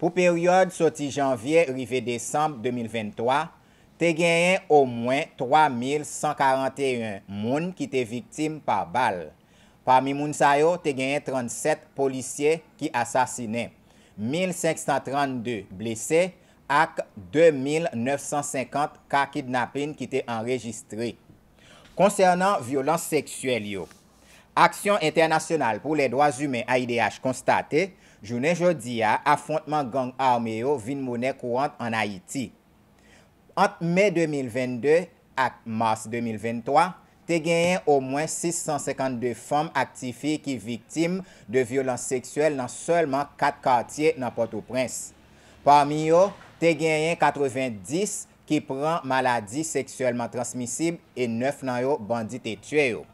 Pou peryode soti janvye rive desamp 2023, te genyen ou mwen 3141 moun ki te viktim pa bal. Parmi moun sayo, te genyen 37 polisye ki asasine, 1532 blese ak 2950 ka kidnapin ki te enregistre. Konsernan violans seksuel yo. Aksyon internasyonal pou le doaz humen a IDH konstate, jounen jodi a afontman gang a ome yo vin mounen kouwant an Haiti. Ant me 2022 ak mars 2023, te genyen o mwen 652 fom aktifi ki viktim de violans seksuel nan solman 4 katye nan Port-au-Prince. Parmi yo, te genyen 90 ki pran maladi seksuelman transmisib e 9 nan yo bandite tue yo.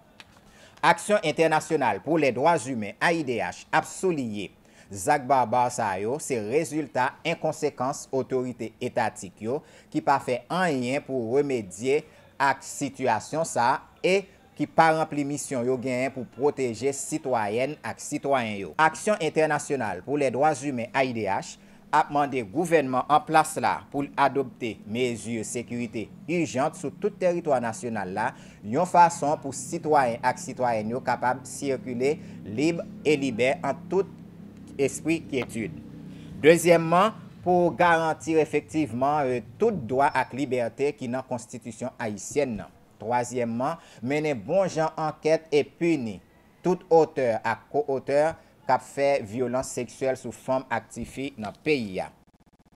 Aksyon internasyonal pou le drwa zume AIDH ap soliye Zak Barbar sa yo se rezultat inkonsekans otorite etatik yo ki pa fe anyen pou remedye ak situasyon sa e ki pa rempli misyon yo genyen pou proteje sitwayen ak sitwayen yo. Aksyon internasyonal pou le drwa zume AIDH apman de gouvenman an plas la pou l'adopte mezur sekurite iljante sou tout teritwa nasyonal la, nyon fason pou sitwayen ak sitwayen yo kapab sirkule libe e libe an tout espri kietude. Dezyemman, pou garantir efektiveman euh, tout doa ak liberte ki nan konstitusyon ayisyen nan. Troasyemman, menen bon jan anket e puni tout ote ak koteur kap fè violans seksuel sou form aktifi nan peyi ya.